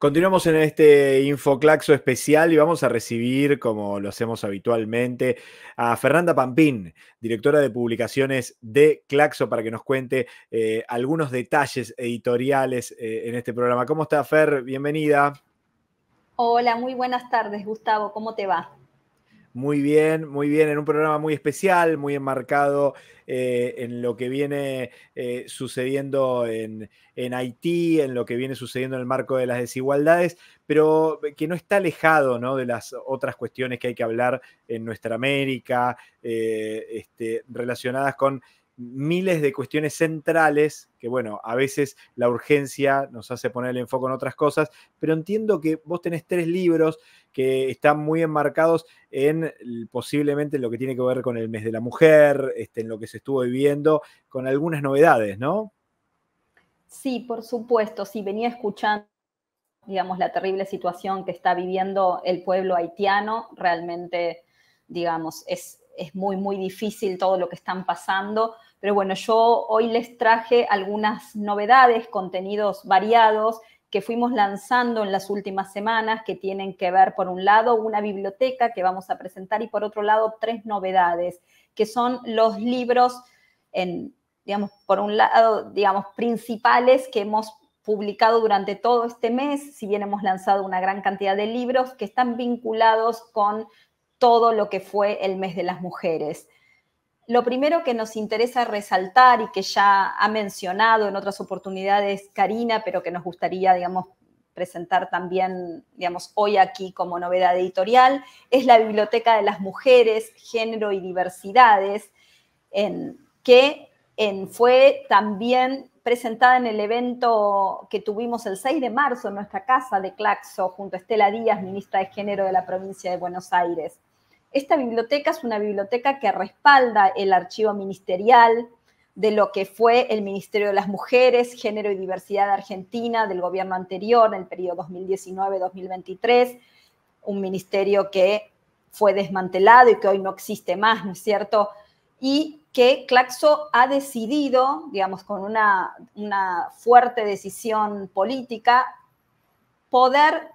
Continuamos en este Infoclaxo especial y vamos a recibir, como lo hacemos habitualmente, a Fernanda Pampín, directora de publicaciones de Claxo, para que nos cuente eh, algunos detalles editoriales eh, en este programa. ¿Cómo está, Fer? Bienvenida. Hola, muy buenas tardes, Gustavo. ¿Cómo te va? Muy bien, muy bien, en un programa muy especial, muy enmarcado eh, en lo que viene eh, sucediendo en, Haití, en lo que viene sucediendo en el marco de las desigualdades, pero que no está alejado de las otras cuestiones que hay que hablar en nuestra América, eh, este, relacionadas con miles de cuestiones centrales que, bueno, a veces la urgencia nos hace poner el enfoque en otras cosas, pero entiendo que vos tenés tres libros que están muy enmarcados en posiblemente lo que tiene que ver con el mes de la mujer, este, en lo que se estuvo viviendo, con algunas novedades, ¿no? Sí, por supuesto, Si venía escuchando digamos, la terrible situación que está viviendo el pueblo haitiano, realmente, digamos, es, es muy, muy difícil todo lo que están pasando pero bueno, yo hoy les traje algunas novedades, contenidos variados que fuimos lanzando en las últimas semanas, que tienen que ver, por un lado, una biblioteca que vamos a presentar y, por otro lado, tres novedades, que son los libros, digamos, por un lado, digamos, principales que hemos publicado durante todo este mes, si bien hemos lanzado una gran cantidad de libros que están vinculados con todo lo que fue el mes de las mujeres lo primero que nos interesa resaltar y que ya ha mencionado en otras oportunidades Karina, pero que nos gustaría, digamos, presentar también, digamos, hoy aquí como novedad editorial, es la Biblioteca de las Mujeres, Género y Diversidades, en, que en, fue también presentada en el evento que tuvimos el 6 de marzo en nuestra casa de Claxo, junto a Estela Díaz, ministra de Género de la provincia de Buenos Aires. Esta biblioteca es una biblioteca que respalda el archivo ministerial de lo que fue el Ministerio de las Mujeres, Género y Diversidad de Argentina del gobierno anterior, en el periodo 2019-2023, un ministerio que fue desmantelado y que hoy no existe más, ¿no es cierto? Y que Claxo ha decidido, digamos, con una, una fuerte decisión política, poder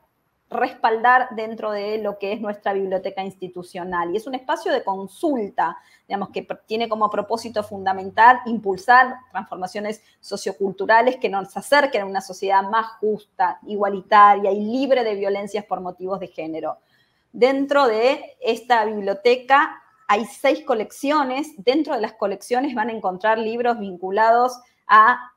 respaldar dentro de lo que es nuestra biblioteca institucional. Y es un espacio de consulta, digamos, que tiene como propósito fundamental impulsar transformaciones socioculturales que nos acerquen a una sociedad más justa, igualitaria y libre de violencias por motivos de género. Dentro de esta biblioteca hay seis colecciones. Dentro de las colecciones van a encontrar libros vinculados a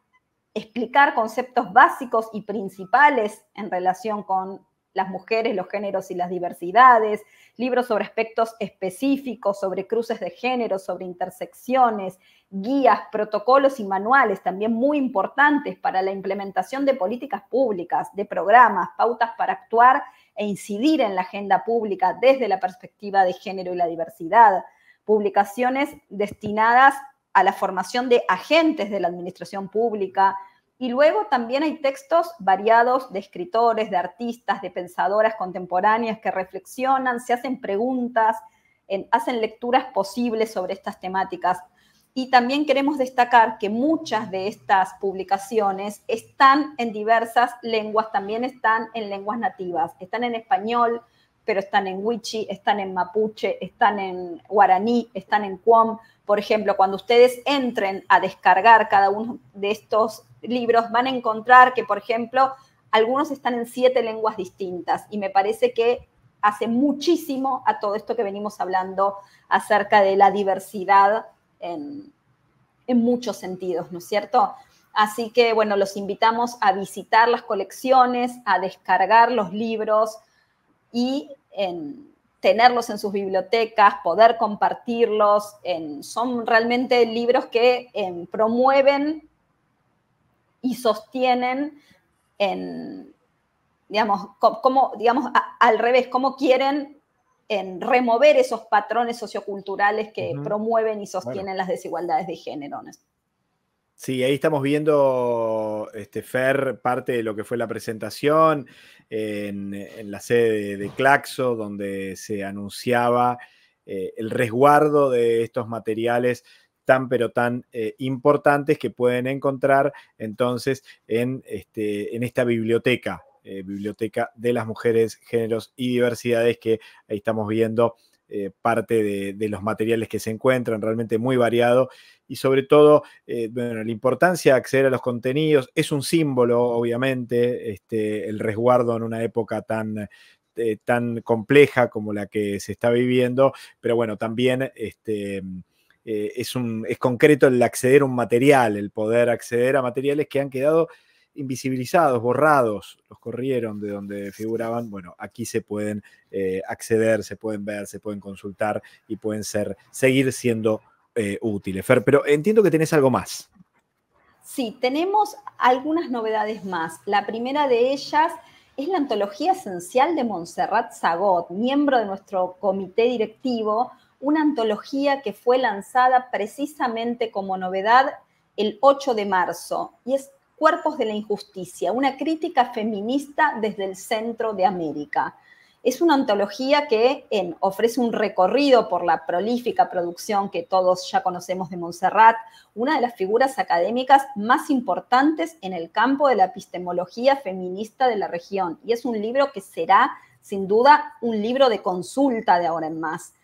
explicar conceptos básicos y principales en relación con las mujeres, los géneros y las diversidades, libros sobre aspectos específicos, sobre cruces de género, sobre intersecciones, guías, protocolos y manuales también muy importantes para la implementación de políticas públicas, de programas, pautas para actuar e incidir en la agenda pública desde la perspectiva de género y la diversidad, publicaciones destinadas a la formación de agentes de la administración pública, y luego también hay textos variados de escritores, de artistas, de pensadoras contemporáneas que reflexionan, se hacen preguntas, hacen lecturas posibles sobre estas temáticas. Y también queremos destacar que muchas de estas publicaciones están en diversas lenguas, también están en lenguas nativas, están en español, pero están en Wichi, están en Mapuche, están en Guaraní, están en Quom, Por ejemplo, cuando ustedes entren a descargar cada uno de estos libros, van a encontrar que, por ejemplo, algunos están en siete lenguas distintas y me parece que hace muchísimo a todo esto que venimos hablando acerca de la diversidad en muchos sentidos, ¿no es cierto? Así que, bueno, los invitamos a visitar las colecciones, a descargar los libros, y en tenerlos en sus bibliotecas, poder compartirlos. son realmente libros que em, promueven y sostienen en, digamos, como, digamos al revés, cómo quieren en remover esos patrones socioculturales que promueven y sostienen las desigualdades de género. Sí, ahí estamos viendo, este, Fer, parte de lo que fue la presentación en, la sede de, Claxo, donde se anunciaba eh, el resguardo de estos materiales tan pero tan eh, importantes que pueden encontrar entonces en, este, esta biblioteca, eh, Biblioteca de las Mujeres, Géneros y Diversidades, que ahí estamos viendo eh, parte de, los materiales que se encuentran, realmente muy variado. Y sobre todo, eh, bueno, la importancia de acceder a los contenidos es un símbolo, obviamente, este, el resguardo en una época tan, eh, tan compleja como la que se está viviendo, pero bueno, también este, mm, es, un, es concreto el acceder a un material, el poder acceder a materiales que han quedado invisibilizados, borrados, los corrieron de donde figuraban, bueno, aquí se pueden eh, acceder, se pueden ver, se pueden consultar y pueden ser, seguir siendo eh, útiles. Fer, pero entiendo que tenés algo más. Sí, tenemos algunas novedades más. La primera de ellas es la antología esencial de Montserrat Zagot, miembro de nuestro comité directivo, una antología que fue lanzada precisamente como novedad el 8 de marzo y es Cuerpos de la Injusticia, una crítica feminista desde el centro de América. Es una antología que ofrece un recorrido por la prolífica producción que todos ya conocemos de Montserrat, una de las figuras académicas más importantes en el campo de la epistemología feminista de la región. Y es un libro que será, sin duda, un libro de consulta de ahora en más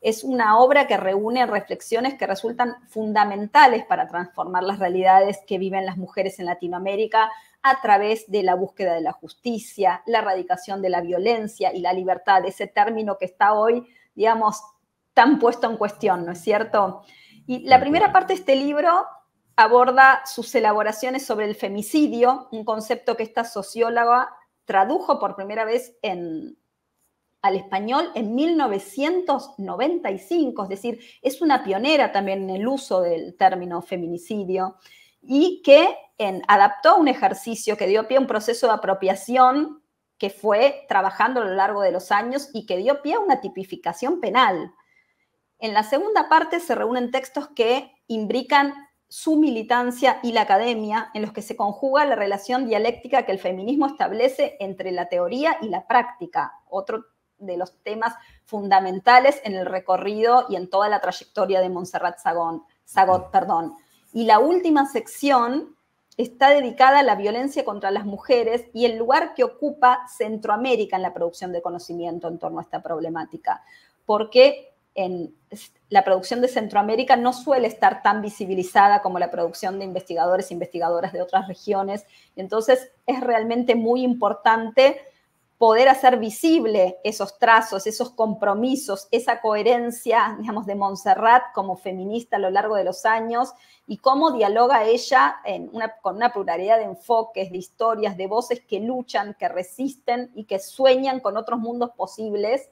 es una obra que reúne reflexiones que resultan fundamentales para transformar las realidades que viven las mujeres en Latinoamérica a través de la búsqueda de la justicia, la erradicación de la violencia y la libertad, ese término que está hoy, digamos, tan puesto en cuestión, ¿no es cierto? Y la primera parte de este libro aborda sus elaboraciones sobre el femicidio, un concepto que esta socióloga tradujo por primera vez en, al español en 1995, es decir, es una pionera también en el uso del término feminicidio y que adaptó un ejercicio que dio pie a un proceso de apropiación que fue trabajando a lo largo de los años y que dio pie a una tipificación penal. En la segunda parte se reúnen textos que imbrican su militancia y la academia, en los que se conjuga la relación dialéctica que el feminismo establece entre la teoría y la práctica, otro de los temas fundamentales en el recorrido y en toda la trayectoria de Montserrat Sagón, Sagot. Perdón. Y la última sección está dedicada a la violencia contra las mujeres y el lugar que ocupa Centroamérica en la producción de conocimiento en torno a esta problemática, porque en la producción de Centroamérica no suele estar tan visibilizada como la producción de investigadores e investigadoras de otras regiones. Entonces es realmente muy importante poder hacer visible esos trazos, esos compromisos, esa coherencia, digamos, de Montserrat como feminista a lo largo de los años y cómo dialoga ella con una pluralidad de enfoques, de historias, de voces que luchan, que resisten y que sueñan con otros mundos posibles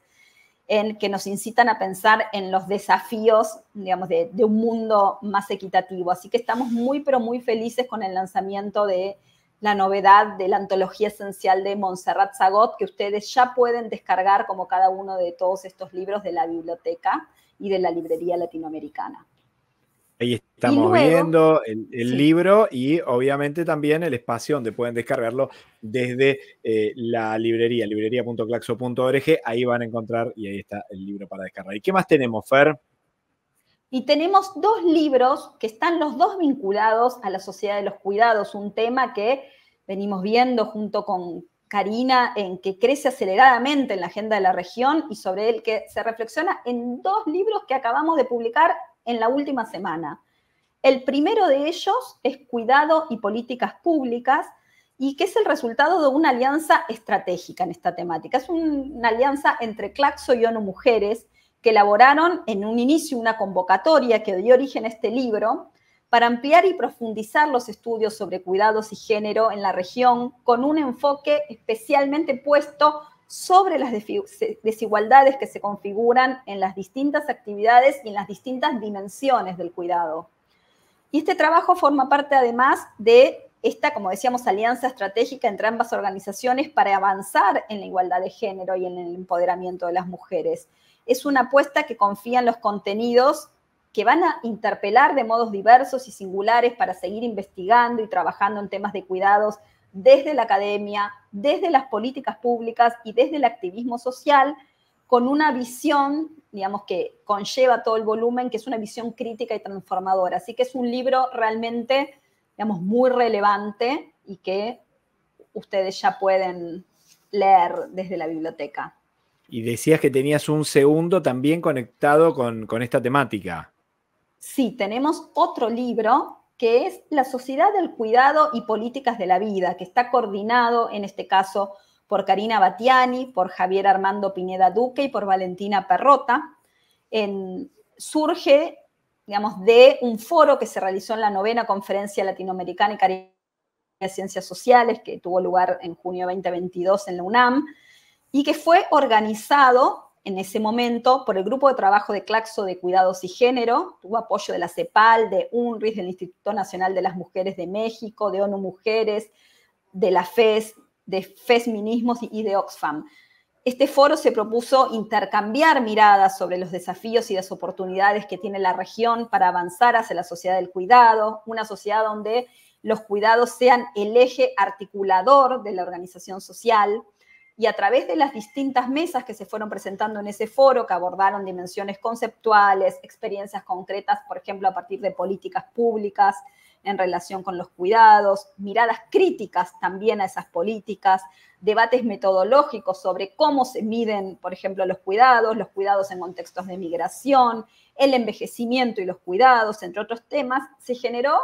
en, que nos incitan a pensar en los desafíos, digamos, de un mundo más equitativo. Así que estamos muy, pero muy felices con el lanzamiento de la novedad de la antología esencial de Montserrat Zagot, que ustedes ya pueden descargar como cada uno de todos estos libros de la biblioteca y de la librería latinoamericana. Ahí estamos viendo el, libro y obviamente también el espacio donde pueden descargarlo desde eh, la librería, librería.claxo.org. Ahí van a encontrar y ahí está el libro para descargar. ¿Y qué más tenemos, Fer? Y tenemos dos libros que están los dos vinculados a la sociedad de los cuidados, un tema que venimos viendo junto con Karina en que crece aceleradamente en la agenda de la región y sobre el que se reflexiona en dos libros que acabamos de publicar en la última semana. El primero de ellos es Cuidado y Políticas Públicas y que es el resultado de una alianza estratégica en esta temática. Es una alianza entre Claxo y ONU Mujeres que elaboraron en un inicio una convocatoria que dio origen a este libro para ampliar y profundizar los estudios sobre cuidados y género en la región con un enfoque especialmente puesto sobre las desigualdades que se configuran en las distintas actividades y en las distintas dimensiones del cuidado. Y este trabajo forma parte además de esta, como decíamos, alianza estratégica entre ambas organizaciones para avanzar en la igualdad de género y en el empoderamiento de las mujeres es una apuesta que confía en los contenidos que van a interpelar de modos diversos y singulares para seguir investigando y trabajando en temas de cuidados desde la academia, desde las políticas públicas y desde el activismo social, con una visión, digamos, que conlleva todo el volumen, que es una visión crítica y transformadora. Así que es un libro realmente, digamos, muy relevante y que ustedes ya pueden leer desde la biblioteca. Y decías que tenías un segundo también conectado con, esta temática. Sí, tenemos otro libro que es La Sociedad del Cuidado y Políticas de la Vida, que está coordinado en este caso por Karina Batiani, por Javier Armando Pineda Duque y por Valentina Perrota. surge, digamos, de un foro que se realizó en la novena conferencia latinoamericana y de ciencias sociales, que tuvo lugar en junio de 2022 en la UNAM, y que fue organizado en ese momento por el Grupo de Trabajo de Claxo de Cuidados y Género, tuvo apoyo de la CEPAL, de UNRIS, del Instituto Nacional de las Mujeres de México, de ONU Mujeres, de la FES, de Minismos y de Oxfam. Este foro se propuso intercambiar miradas sobre los desafíos y las oportunidades que tiene la región para avanzar hacia la sociedad del cuidado, una sociedad donde los cuidados sean el eje articulador de la organización social, y a través de las distintas mesas que se fueron presentando en ese foro, que abordaron dimensiones conceptuales, experiencias concretas, por ejemplo, a partir de políticas públicas en relación con los cuidados, miradas críticas también a esas políticas, debates metodológicos sobre cómo se miden, por ejemplo, los cuidados, los cuidados en contextos de migración, el envejecimiento y los cuidados, entre otros temas, se generó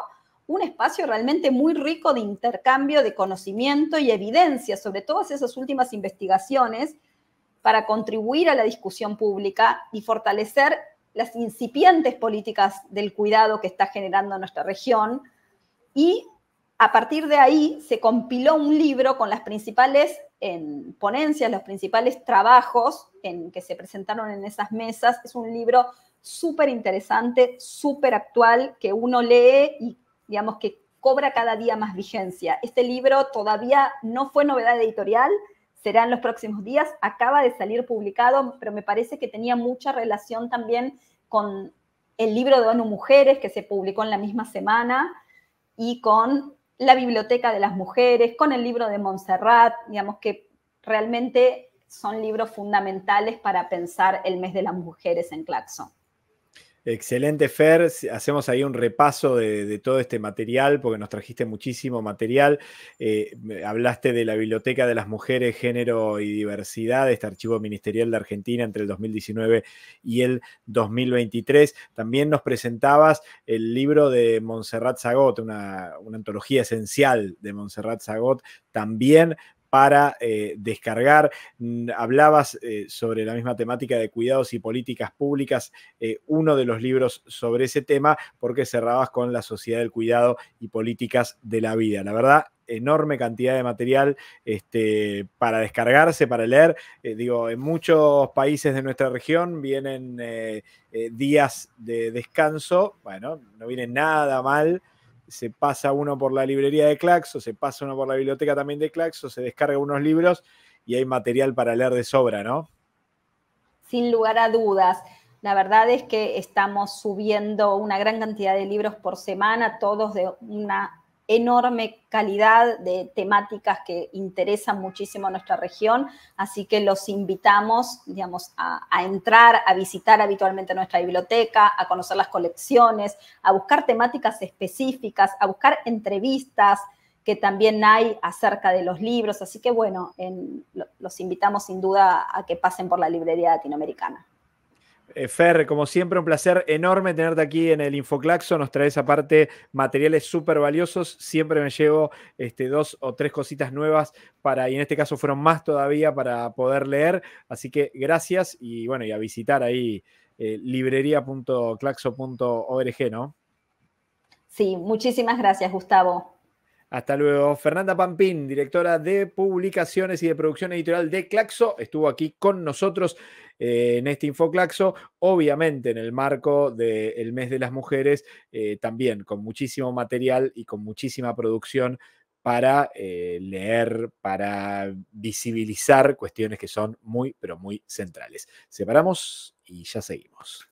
un espacio realmente muy rico de intercambio de conocimiento y evidencia sobre todas esas últimas investigaciones para contribuir a la discusión pública y fortalecer las incipientes políticas del cuidado que está generando nuestra región. Y a partir de ahí se compiló un libro con las principales ponencias, los principales trabajos en, que se presentaron en esas mesas. Es un libro súper interesante, súper actual, que uno lee y digamos, que cobra cada día más vigencia. Este libro todavía no fue novedad editorial, será en los próximos días, acaba de salir publicado, pero me parece que tenía mucha relación también con el libro de ONU Mujeres, que se publicó en la misma semana, y con la Biblioteca de las Mujeres, con el libro de Montserrat, digamos que realmente son libros fundamentales para pensar el mes de las mujeres en Claxon. Excelente, Fer. Hacemos ahí un repaso de, todo este material, porque nos trajiste muchísimo material. Eh, hablaste de la Biblioteca de las Mujeres, Género y Diversidad, este archivo ministerial de Argentina entre el 2019 y el 2023. También nos presentabas el libro de Montserrat Zagot, una, antología esencial de Montserrat Zagot, también para eh, descargar. Hablabas eh, sobre la misma temática de cuidados y políticas públicas, eh, uno de los libros sobre ese tema, porque cerrabas con la sociedad del cuidado y políticas de la vida. La verdad, enorme cantidad de material este, para descargarse, para leer. digo, en muchos países de nuestra región vienen días de descanso. Bueno, no viene nada mal se pasa uno por la librería de Claxo, se pasa uno por la biblioteca también de Claxo, se descarga unos libros y hay material para leer de sobra, ¿no? Sin lugar a dudas. La verdad es que estamos subiendo una gran cantidad de libros por semana, todos de una enorme calidad de temáticas que interesan muchísimo a nuestra región, así que los invitamos, digamos, a, entrar, a visitar habitualmente nuestra biblioteca, a conocer las colecciones, a buscar temáticas específicas, a buscar entrevistas que también hay acerca de los libros, así que bueno, los invitamos sin duda a que pasen por la librería latinoamericana. Eh, Fer, como siempre, un placer enorme tenerte aquí en el Infoclaxo. Nos traes aparte materiales súper valiosos. Siempre me llevo este, dos o tres cositas nuevas para, y en este caso fueron más todavía para poder leer. Así que gracias y bueno, y a visitar ahí eh, librería.claxo.org, ¿no? Sí, muchísimas gracias, Gustavo. Hasta luego. Fernanda Pampín, directora de publicaciones y de producción editorial de Claxo, estuvo aquí con nosotros eh, en este InfoClaxo, obviamente en el marco del mes de las mujeres, eh, también con muchísimo material y con muchísima producción para eh, leer, para visibilizar cuestiones que son muy, pero muy centrales. Separamos y ya seguimos.